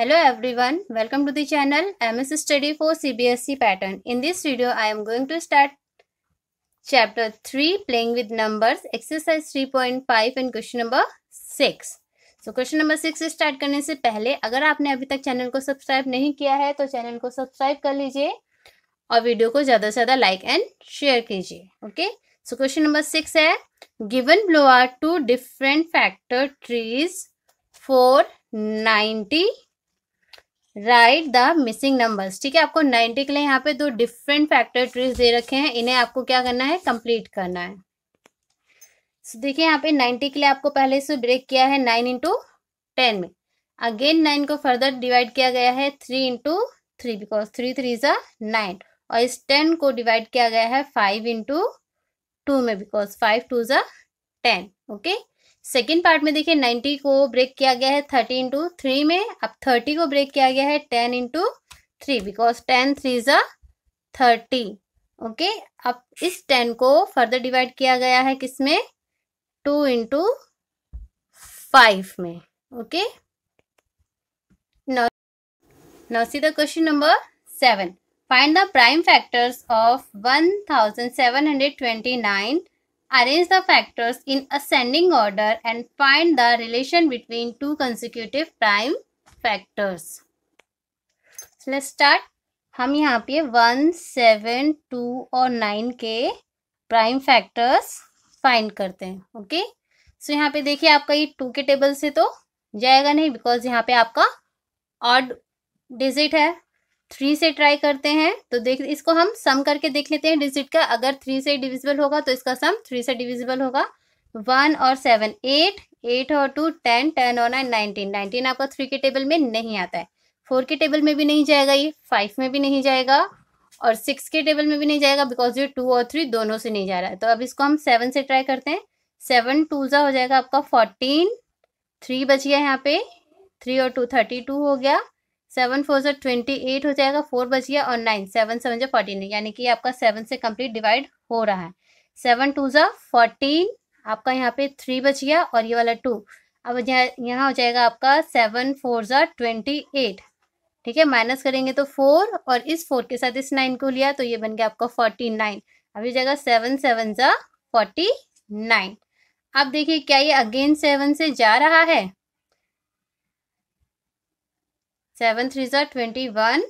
Hello everyone, welcome to the channel MS Study for CBSE Pattern. In this video, going to start chapter three Chapter 3 Playing with Numbers, Exercise 3.5 and Question Number 6. So question number six start करने से पहले अगर आपने अभी तक channel को subscribe नहीं किया है तो चैनल को सब्सक्राइब कर लीजिए और वीडियो को ज़्यादा से ज़्यादा लाइक एंड शेयर कीजिए okay so question number six है given below are two different factor trees four ninety write the missing numbers ठीक है आपको नाइन्टी के लिए यहाँ पे दो डिफरेंट फैक्टर ट्रीज दे रखे हैं इन्हें आपको क्या करना है कंप्लीट करना है so, देखिए यहाँ पे नाइन्टी के लिए आपको पहले से ब्रेक किया है नाइन इंटू टेन में अगेन नाइन को फर्दर डिवाइड किया गया है three into three because three three जा नाइन और इस टेन को डिवाइड किया गया है फाइव इंटू टू में बिकॉज फाइव टू जा टेन ओके सेकेंड पार्ट में देखिए नाइन्टी को ब्रेक किया गया है थर्टी इंटू थ्री में अब थर्टी को ब्रेक किया गया है ten into three because ten three ज थर्टी ओके अब इस टेन को फर्दर डिवाइड किया गया है किसमें टू इंटू फाइव में okay now see the question number seven find the prime factors of one thousand seven hundred twenty nine arrange the factors in ascending order and find the relation between two consecutive prime factors. So let's start. हम यहाँ पे one seven two और nine के prime factors find करते हैं okay okay? सो so, यहाँ पे देखिए आपका ये टू के टेबल से तो जाएगा नहीं बिकॉज यहाँ पे आपका ऑड डिजिट है थ्री से ट्राई करते हैं तो देख इसको हम सम करके देख लेते हैं डिजिट का अगर थ्री से डिविजिबल होगा तो इसका सम थ्री से डिविजिबल होगा वन और सेवन एट एट और टू टेन टेन और नाइन नाइनटीन नाइनटीन आपका थ्री के टेबल में नहीं आता है फोर के टेबल में भी नहीं जाएगा ये फाइव में भी नहीं जाएगा और सिक्स के टेबल में भी नहीं जाएगा बिकॉज ये टू और थ्री दोनों से नहीं जा रहा है तो अब इसको हम सेवन से ट्राई करते हैं सेवन टू सा हो जाएगा आपका फोर्टीन थ्री बच गया यहाँ पे थ्री और टू थर्टी टू हो गया सेवन फोर जो ट्वेंटी एट हो जाएगा फोर बच गया और नाइन सेवन सेवन जो फोर्टीन यानी कि आपका सेवन से कंप्लीट डिवाइड हो रहा है सेवन टू जो फोर्टीन आपका यहाँ पे थ्री बच गया और ये वाला टू अब यहाँ हो जाएगा आपका सेवन फोर जो ट्वेंटी एट ठीक है माइनस करेंगे तो फोर और इस फोर के साथ इस नाइन को लिया तो ये बन गया आपका फोर्टी नाइन अब ये जाएगा सेवन सेवन जो फोर्टी नाइन अब देखिए क्या ये अगेन सेवन से जा रहा है सेवन थ्री ज़ार ट्वेंटी वन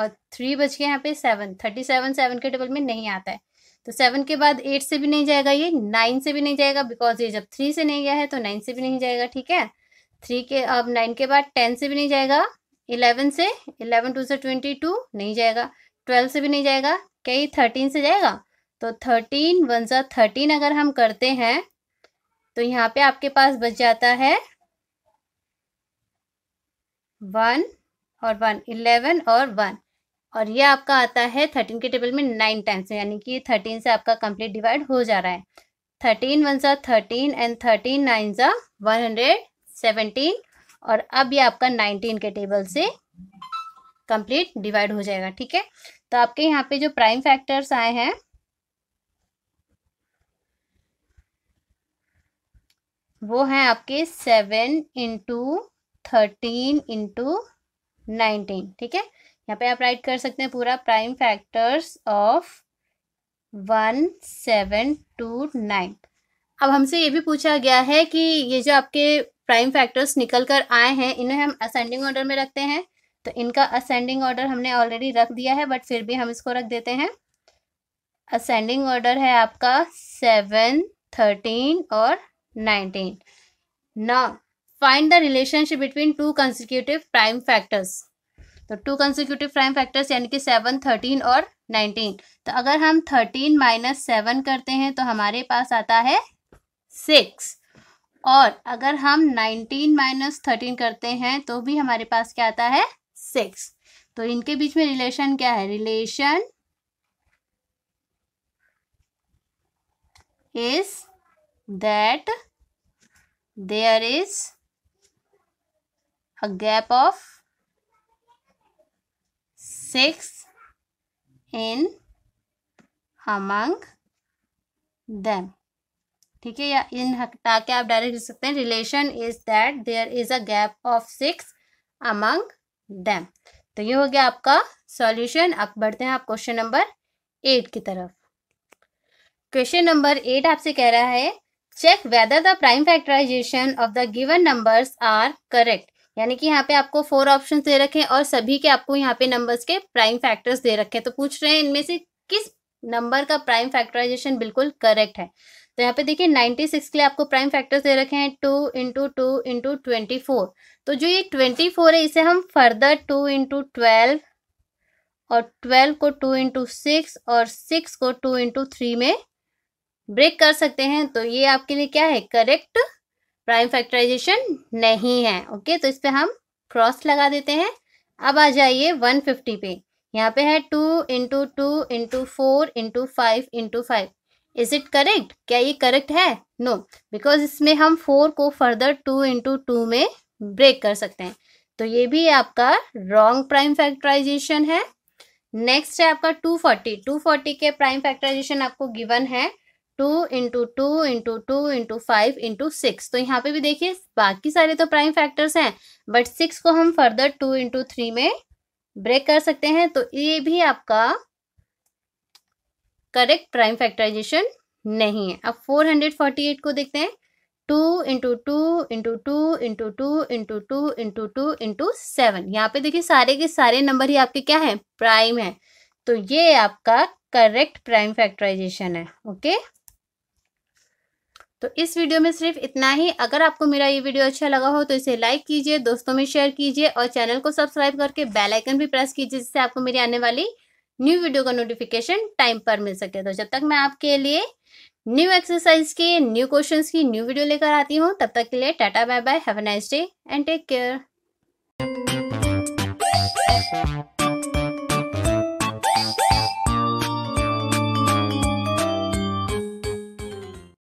और थ्री बच के यहाँ पे सेवन थर्टी सेवन सेवन के टेबल में नहीं आता है तो सेवन के बाद एट से भी नहीं जाएगा ये नाइन से भी नहीं जाएगा बिकॉज ये जब थ्री से नहीं गया है तो नाइन से भी नहीं जाएगा ठीक है थ्री के अब नाइन के बाद टेन से भी नहीं जाएगा इलेवन से इलेवन टू से ट्वेंटी टू नहीं जाएगा ट्वेल्व से भी नहीं जाएगा ये थर्टीन से जाएगा तो थर्टीन वन जो थर्टीन अगर हम करते हैं तो यहाँ पे आपके पास बच जाता है वन और वन इलेवन और वन और ये आपका आता है थर्टीन के टेबल में नाइन टाइम्स में यानी कि थर्टीन से आपका कंप्लीट डिवाइड हो जा रहा है थर्टीन वन सा थर्टीन एंड थर्टीन नाइन सा वन हंड्रेड सेवनटीन और अब ये आपका नाइनटीन के टेबल से कंप्लीट डिवाइड हो जाएगा ठीक है तो आपके यहाँ पे जो प्राइम फैक्टर्स आए हैं वो हैं आपके seven into thirteen into nineteen ठीक है यहाँ पे आप राइट कर सकते हैं पूरा prime factors of one seven two nine अब हमसे ये भी पूछा गया है कि ये जो आपके प्राइम फैक्टर्स निकल कर आए हैं इन्हें हम असेंडिंग ऑर्डर में रखते हैं तो इनका असेंडिंग ऑर्डर हमने ऑलरेडी रख दिया है बट फिर भी हम इसको रख देते हैं असेंडिंग ऑर्डर है आपका सेवन थर्टीन और नाइनटीन ना find the relationship between two consecutive prime factors तो टू कंसिक्यूटिव प्राइम फैक्टर्स यानी कि सेवन थर्टीन और नाइनटीन तो अगर हम थर्टीन माइनस सेवन करते हैं तो हमारे पास आता है सिक्स और अगर हम नाइनटीन माइनस थर्टीन करते हैं तो भी हमारे पास क्या आता है सिक्स तो इनके बीच में रिलेशन क्या है relation is that there is a gap of 6 in among them ठीक है या इन हटा के आप डायरेक्ट लिख सकते हैं relation is that there is a gap of six among them तो ये हो गया आपका सॉल्यूशन अब बढ़ते हैं आप क्वेश्चन नंबर एट की तरफ क्वेश्चन नंबर एट आपसे कह रहा है check whether the prime factorization of the given numbers are correct यानी कि यहाँ पे आपको फोर ऑप्शन दे रखे हैं और सभी के आपको यहाँ पे नंबर्स के प्राइम फैक्टर्स दे रखे हैं तो पूछ रहे हैं इनमें से किस नंबर का प्राइम फैक्टराइजेशन बिल्कुल करेक्ट है तो यहाँ पे देखिए 96 के लिए आपको प्राइम फैक्टर्स दे रखे हैं two into two into twenty four तो जो ये ट्वेंटी फोर है इसे हम फर्दर टू इंटू ट्वेल्व और ट्वेल्व को टू इंटू सिक्स और सिक्स को टू इंटू थ्री में ब्रेक कर सकते हैं तो ये आपके लिए क्या है करेक्ट प्राइम फैक्टराइजेशन नहीं है ओके तो इस पर हम क्रॉस लगा देते हैं अब आ जाइए वन फिफ्टी पे यहाँ पे है two into two into four into five into five is it correct क्या ये करेक्ट है नो no, बिकॉज इसमें हम फोर को फर्दर टू इंटू टू में ब्रेक कर सकते हैं तो ये भी आपका रॉन्ग प्राइम फैक्टराइजेशन है नेक्स्ट है आपका टू फोर्टी टू फोर्टी के प्राइम फैक्टराइजेशन आपको गिवन है two into two into two into five into six तो यहाँ पे भी देखिए बाकी सारे तो प्राइम फैक्टर्स हैं बट सिक्स को हम फर्दर टू इंटू थ्री में ब्रेक कर सकते हैं तो ये भी आपका करेक्ट प्राइम फैक्टराइजेशन नहीं है अब फोर हंड्रेड फोर्टी एट को देखते हैं two into two into two into two into two into two into seven यहाँ पे देखिए सारे के सारे नंबर ही आपके क्या है प्राइम है तो ये आपका करेक्ट प्राइम फैक्टराइजेशन है ओके तो इस वीडियो में सिर्फ इतना ही अगर आपको मेरा ये वीडियो अच्छा लगा हो तो इसे लाइक कीजिए दोस्तों में शेयर कीजिए और चैनल को सब्सक्राइब करके बेल आइकन भी प्रेस कीजिए जिससे आपको मेरी आने वाली न्यू वीडियो का नोटिफिकेशन टाइम पर मिल सके तो जब तक मैं आपके लिए न्यू एक्सरसाइज के न्यू क्वेश्चन की न्यू वीडियो लेकर आती हूँ तब तक के लिए tata bye bye have nice day and take care